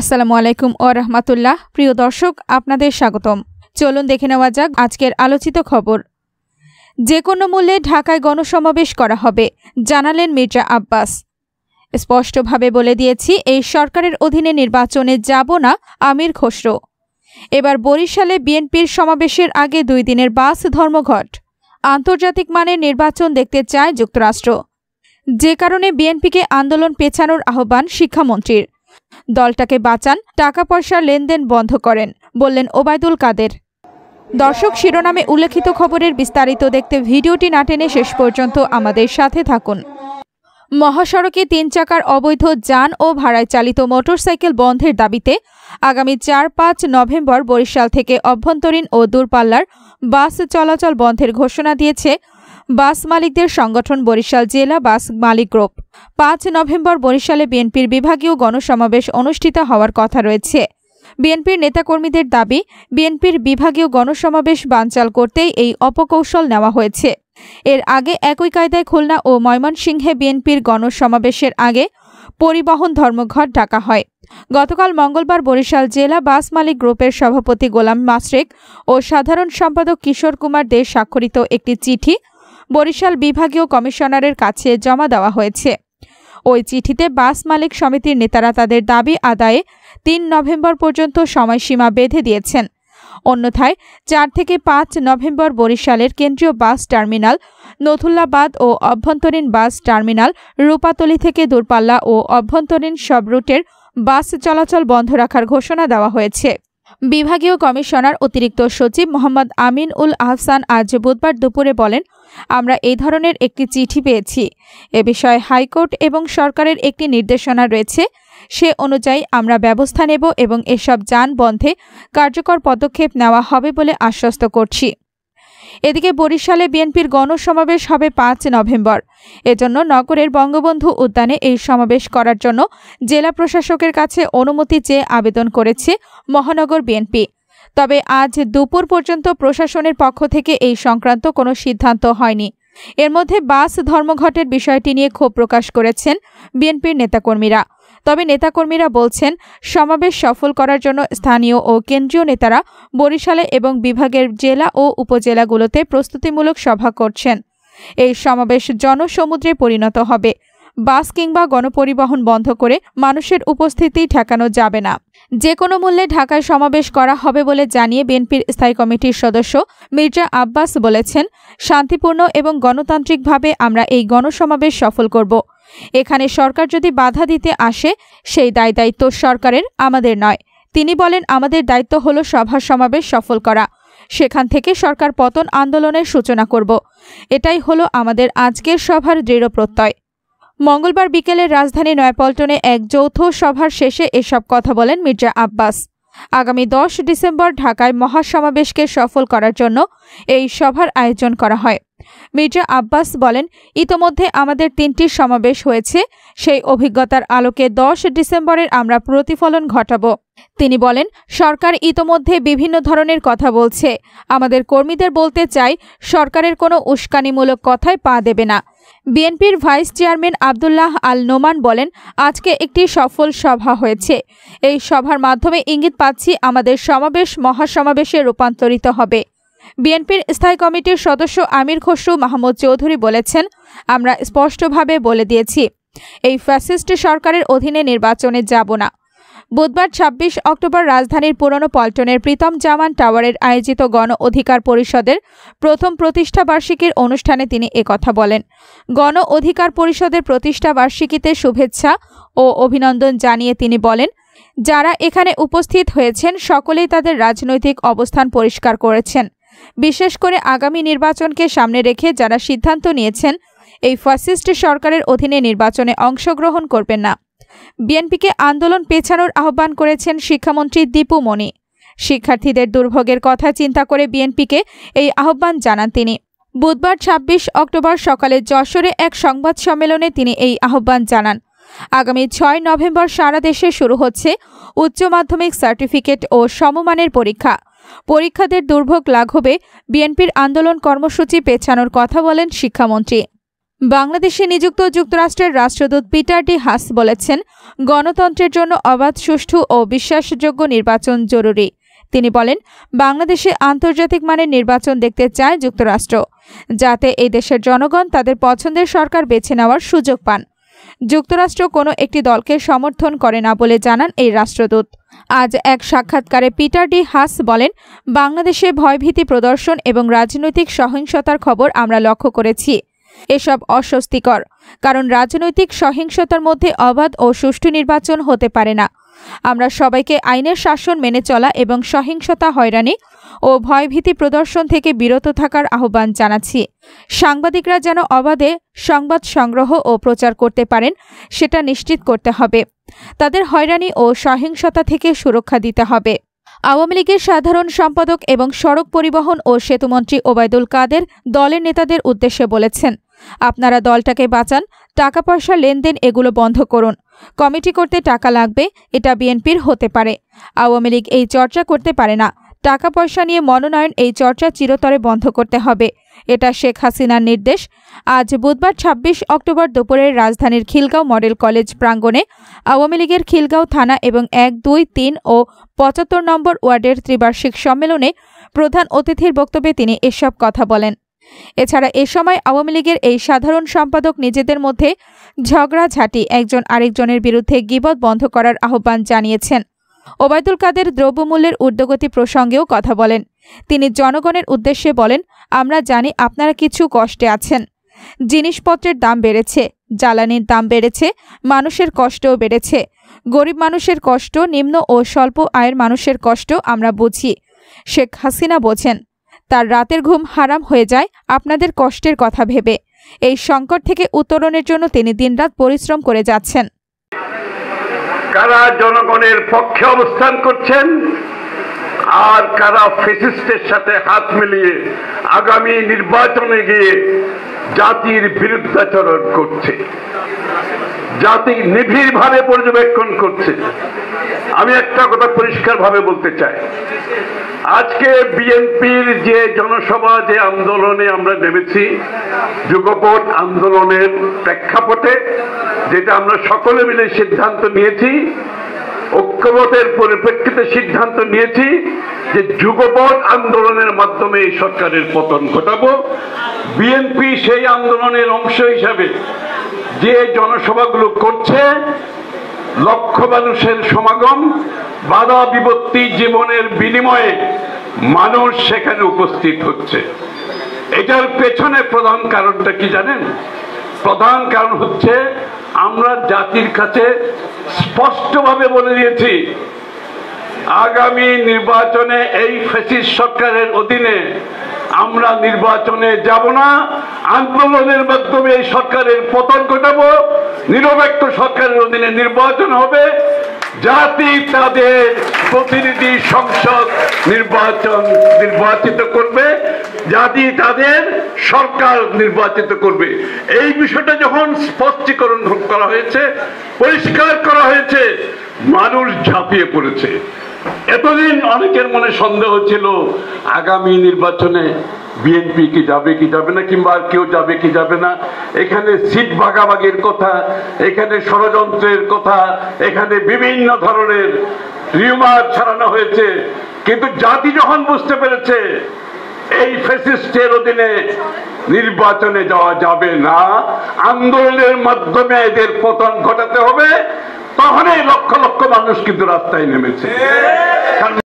আসসালামু আলাইকুম ও রহমাতুল্লাহ প্রিয় দর্শক আপনাদের স্বাগতম চলুন দেখে নেওয়া যাক আজকের আলোচিত খবর যে কোনো মূল্যে ঢাকায় গণসমাবেশ করা হবে জানালেন মির্জা আব্বাস স্পষ্টভাবে বলে দিয়েছি এই সরকারের অধীনে নির্বাচনে যাব না আমির খসরো এবার বরিশালে বিএনপির সমাবেশের আগে দুই দিনের বাস ধর্মঘট আন্তর্জাতিক মানের নির্বাচন দেখতে চায় যুক্তরাষ্ট্র যে কারণে বিএনপিকে আন্দোলন পেছানোর আহ্বান শিক্ষামন্ত্রীর দলটাকে বাঁচান টাকা পয়সা লেনদেন বন্ধ করেন বললেন ওবায়দুল কাদের দর্শক শিরোনামে উল্লেখিত খবরের বিস্তারিত দেখতে ভিডিওটি না টেনে শেষ পর্যন্ত আমাদের সাথে থাকুন মহাসড়কে তিন চাকার অবৈধ যান ও ভাড়ায় চালিত মোটরসাইকেল বন্ধের দাবিতে আগামী চার পাঁচ নভেম্বর বরিশাল থেকে অভ্যন্তরীণ ও দূরপাল্লার বাস চলাচল বন্ধের ঘোষণা দিয়েছে বাস মালিকদের সংগঠন বরিশাল জেলা বাস মালিক গ্রুপ পাঁচ নভেম্বর বরিশালে বিএনপির বিভাগীয় গণসমাবেশ অনুষ্ঠিত হওয়ার কথা রয়েছে বিএনপির নেতাকর্মীদের দাবি বিএনপির বিভাগীয় গণসমাবেশ বানচাল করতেই এই অপকৌশল নেওয়া হয়েছে এর আগে একই কায়দায় খুলনা ও ময়মনসিংহে বিএনপির গণসমাবেশের আগে পরিবহন ধর্মঘট ডাকা হয় গতকাল মঙ্গলবার বরিশাল জেলা বাস মালিক গ্রুপের সভাপতি গোলাম মাসরেক ও সাধারণ সম্পাদক কিশোর কুমার দে স্বাক্ষরিত একটি চিঠি বরিশাল বিভাগীয় কমিশনারের কাছে জমা দেওয়া হয়েছে ওই চিঠিতে বাস মালিক সমিতির নেতারা তাদের দাবি আদায়ে তিন নভেম্বর পর্যন্ত সময়সীমা বেঁধে দিয়েছেন অন্যথায় চার থেকে পাঁচ নভেম্বর বরিশালের কেন্দ্রীয় বাস টার্মিনাল নথুল্লাবাদ ও অভ্যন্তরীণ বাস টার্মিনাল রূপাতলি থেকে দূরপাল্লা ও অভ্যন্তরীণ সব রুটের বাস চলাচল বন্ধ রাখার ঘোষণা দেওয়া হয়েছে বিভাগীয় কমিশনার অতিরিক্ত সচিব মোহাম্মদ আমিন উল আহসান আজ বুধবার দুপুরে বলেন আমরা এই ধরনের একটি চিঠি পেয়েছি এ বিষয়ে হাইকোর্ট এবং সরকারের একটি নির্দেশনা রয়েছে সে অনুযায়ী আমরা ব্যবস্থা নেব এবং এসব যান বন্ধে কার্যকর পদক্ষেপ নেওয়া হবে বলে আশ্বস্ত করছি এদিকে বরিশালে বিএনপির গণসমাবেশ হবে পাঁচ নভেম্বর এজন্য নগরের বঙ্গবন্ধু উদ্যানে এই সমাবেশ করার জন্য জেলা প্রশাসকের কাছে অনুমতি চেয়ে আবেদন করেছে মহানগর বিএনপি তবে আজ দুপুর পর্যন্ত প্রশাসনের পক্ষ থেকে এই সংক্রান্ত কোনো সিদ্ধান্ত হয়নি এর মধ্যে বাস ধর্মঘটের বিষয়টি নিয়ে ক্ষোভ প্রকাশ করেছেন বিএনপির নেতাকর্মীরা তবে নেতাকর্মীরা বলছেন সমাবেশ সফল করার জন্য স্থানীয় ও কেন্দ্রীয় নেতারা বরিশালে এবং বিভাগের জেলা ও উপজেলাগুলোতে প্রস্তুতিমূলক সভা করছেন এই সমাবেশ জনসমুদ্রে পরিণত হবে বাস কিংবা গণপরিবহন বন্ধ করে মানুষের উপস্থিতি ঠেকানো যাবে না যে কোনো মূল্যে ঢাকায় সমাবেশ করা হবে বলে জানিয়ে বিএনপির স্থায়ী কমিটির সদস্য মির্জা আব্বাস বলেছেন শান্তিপূর্ণ এবং গণতান্ত্রিকভাবে আমরা এই গণসমাবেশ সফল করব এখানে সরকার যদি বাধা দিতে আসে সেই দায় দায়িত্ব সরকারের আমাদের নয় তিনি বলেন আমাদের দায়িত্ব হলো সভা সমাবেশ সফল করা সেখান থেকে সরকার পতন আন্দোলনের সূচনা করব এটাই হলো আমাদের আজকের সভার দৃঢ় প্রত্যয় মঙ্গলবার বিকেলে রাজধানী নয়পল্টনে এক যৌথ সভার শেষে এসব কথা বলেন মির্জা আব্বাস আগামী দশ ডিসেম্বর ঢাকায় মহাসমাবেশকে সফল করার জন্য এই সভার আয়োজন করা হয় মির্জা আব্বাস বলেন ইতোমধ্যে আমাদের তিনটি সমাবেশ হয়েছে সেই অভিজ্ঞতার আলোকে দশ ডিসেম্বরের আমরা প্রতিফলন ঘটাব তিনি বলেন সরকার ইতোমধ্যে বিভিন্ন ধরনের কথা বলছে আমাদের কর্মীদের বলতে চাই সরকারের কোনো উস্কানিমূলক কথায় পা দেবে না বিএনপির ভাইস চেয়ারম্যান আবদুল্লাহ আল নোমান বলেন আজকে একটি সফল সভা হয়েছে এই সভার মাধ্যমে ইঙ্গিত পাচ্ছি আমাদের সমাবেশ মহাসমাবেশে রূপান্তরিত হবে বিএনপির স্থায়ী কমিটির সদস্য আমির খসরু মাহমুদ চৌধুরী বলেছেন আমরা স্পষ্টভাবে বলে দিয়েছি এই ফ্যাসিস্ট সরকারের অধীনে নির্বাচনে যাব না বুধবার ২৬ অক্টোবর রাজধানীর পুরনো পল্টনের প্রীতম জামান টাওয়ারের আয়োজিত গণ অধিকার পরিষদের প্রথম প্রতিষ্ঠা বার্ষিকীর অনুষ্ঠানে তিনি একথা বলেন গণ অধিকার পরিষদের প্রতিষ্ঠা বার্ষিকীতে শুভেচ্ছা ও অভিনন্দন জানিয়ে তিনি বলেন যারা এখানে উপস্থিত হয়েছেন সকলেই তাদের রাজনৈতিক অবস্থান পরিষ্কার করেছেন বিশেষ করে আগামী নির্বাচনকে সামনে রেখে যারা সিদ্ধান্ত নিয়েছেন এই ফাসিস্ট সরকারের অধীনে নির্বাচনে অংশগ্রহণ করবেন না বিএনপিকে আন্দোলন পেছানোর আহ্বান করেছেন শিক্ষামন্ত্রী দীপু মনি শিক্ষার্থীদের দুর্ভোগের কথা চিন্তা করে বিএনপিকে এই আহ্বান জানান তিনি বুধবার ২৬ অক্টোবর সকালে যশোরে এক সংবাদ সম্মেলনে তিনি এই আহ্বান জানান আগামী ছয় নভেম্বর সারা দেশে শুরু হচ্ছে উচ্চ মাধ্যমিক সার্টিফিকেট ও সমমানের পরীক্ষা পরীক্ষাদের দুর্ভোগ লাঘবে বিএনপির আন্দোলন কর্মসূচি পেছানোর কথা বলেন শিক্ষামন্ত্রী বাংলাদেশে নিযুক্ত যুক্তরাষ্ট্রের রাষ্ট্রদূত পিটার ডি হাস বলেছেন গণতন্ত্রের জন্য অবাধ সুষ্ঠু ও বিশ্বাসযোগ্য নির্বাচন জরুরি তিনি বলেন বাংলাদেশে আন্তর্জাতিক মানের নির্বাচন দেখতে চায় যুক্তরাষ্ট্র যাতে এই দেশের জনগণ তাদের পছন্দের সরকার বেছে নেওয়ার সুযোগ পান যুক্তরাষ্ট্র কোনো একটি দলকে সমর্থন করে না বলে জানান এই রাষ্ট্রদূত আজ এক সাক্ষাৎকারে পিটার ডি হাস বলেন বাংলাদেশে ভয়ভীতি প্রদর্শন এবং রাজনৈতিক সহিংসতার খবর আমরা লক্ষ্য করেছি এসব অস্বস্তিকর কারণ রাজনৈতিক সহিংসতার মধ্যে অবাধ ও সুষ্ঠু নির্বাচন হতে পারে না আমরা সবাইকে আইনের শাসন মেনে চলা এবং সহিংসতা হয়রানি ও ভয়ভীতি প্রদর্শন থেকে বিরত থাকার আহ্বান জানাচ্ছি সাংবাদিকরা যেন অবাধে সংবাদ সংগ্রহ ও প্রচার করতে পারেন সেটা নিশ্চিত করতে হবে তাদের হয়রানি ও সহিংসতা থেকে সুরক্ষা দিতে হবে আওয়ামী লীগের সাধারণ সম্পাদক এবং সড়ক পরিবহন ও সেতুমন্ত্রী ওবায়দুল কাদের দলের নেতাদের উদ্দেশ্যে বলেছেন আপনারা দলটাকে বাঁচান টাকা পয়সা লেনদেন এগুলো বন্ধ করুন কমিটি করতে টাকা লাগবে এটা বিএনপির হতে পারে আওয়ামী লীগ এই চর্চা করতে পারে না টাকা পয়সা নিয়ে মনোনয়ন এই চর্চা চিরতরে বন্ধ করতে হবে এটা শেখ হাসিনার নির্দেশ আজ বুধবার ২৬ অক্টোবর দুপুরে রাজধানীর খিলগাঁও মডেল কলেজ প্রাঙ্গণে আওয়ামী লীগের খিলগাঁও থানা এবং এক দুই তিন ও পঁচাত্তর নম্বর ওয়ার্ডের ত্রিবার্ষিক সম্মেলনে প্রধান অতিথির বক্তব্যে তিনি এসব কথা বলেন এছাড়া এ সময় আওয়ামী লীগের এই সাধারণ সম্পাদক নিজেদের মধ্যে ঝগড়াঝাটি একজন আরেকজনের বিরুদ্ধে গিবদ বন্ধ করার আহ্বান জানিয়েছেন ওবায়দুল কাদের দ্রব্যমূল্যের ঊর্ধ্বগতি প্রসঙ্গেও কথা বলেন তিনি জনগণের উদ্দেশ্যে বলেন আমরা জানি আপনারা কিছু কষ্টে আছেন জিনিসপত্রের দাম বেড়েছে জ্বালানির দাম বেড়েছে মানুষের কষ্টও বেড়েছে গরিব মানুষের কষ্ট নিম্ন ও স্বল্প আয়ের মানুষের কষ্ট আমরা বুঝি শেখ হাসিনা বোঝেন তার রাতের ঘুম হারাম হয়ে যায় আপনাদের কষ্টের কথা ভেবে এই সংকট থেকে উত্তরণের জন্য তিনি দিনরাত পরিশ্রম করে যাচ্ছেন কারা জনগণের পক্ষে অবস্থান করছেন আর কারা ফেসিস্টের সাথে হাত মিলিয়ে আগামী নির্বাচনে গিয়ে জাতির বিরুদ্ধাচরণ করছে জাতি নিবিড়ভাবে পর্যবেক্ষণ করছে আমি একটা কথা পরিষ্কারভাবে বলতে চাই আজকে বিএনপির যে জনসভা যে আন্দোলনে আমরা নেমেছি যুগপথ আন্দোলনের প্রেক্ষাপটে যেটা আমরা সকলে মিলে সিদ্ধান্ত নিয়েছি ঐক্যবতের পরিপ্রেক্ষিতে সিদ্ধান্ত নিয়েছি যে যুগপথ আন্দোলনের মাধ্যমে এই সরকারের পতন ঘটাবো বিএনপি সেই আন্দোলনের অংশ হিসাবে যে জনসভাগুলো করছে লক্ষ মানুষের সমাগম বাধা বিপত্তি জীবনের বিনিময়ে মানুষ সেখানে উপস্থিত হচ্ছে এটার পেছনে প্রধান কারণটা কি জানেন প্রধান কারণ হচ্ছে আমরা জাতির কাছে স্পষ্টভাবে বলে দিয়েছি আগামী নির্বাচনে এই ফেসিস সরকারের অধীনে আমরা নির্বাচনে যাব না আন্দোলনের মাধ্যমে এই সরকারের পতন ঘটাবো নিরপেক্ষ সরকারের অধীনে নির্বাচন হবে জাতি তাদের প্রতিনিধি সংসদ নির্বাচন নির্বাচিত করবে জাতি তাদের সরকার নির্বাচিত করবে এই বিষয়টা যখন স্পষ্টীকরণ করা হয়েছে পরিষ্কার করা হয়েছে মানুষ ঝাঁপিয়ে পড়েছে এতদিন অনেকের মনে সন্দেহ ছিল আগামী নির্বাচনে বিএনপি কি যাবে কি যাবে না কিংবা কেউ যাবে কি যাবে না এখানে সিট ভাগাভাগির কথা এখানে ষড়যন্ত্রের কথা এখানে বিভিন্ন ধরনের রিউমার ছড়ানো হয়েছে কিন্তু জাতি যখন বুঝতে পেরেছে এই ফেসিস্টের অধীনে নির্বাচনে যাওয়া যাবে না আন্দোলনের মাধ্যমে এদের পতন ঘটাতে হবে তখনই লক্ষ লক্ষ মানুষ কিন্তু রাস্তায় নেমেছে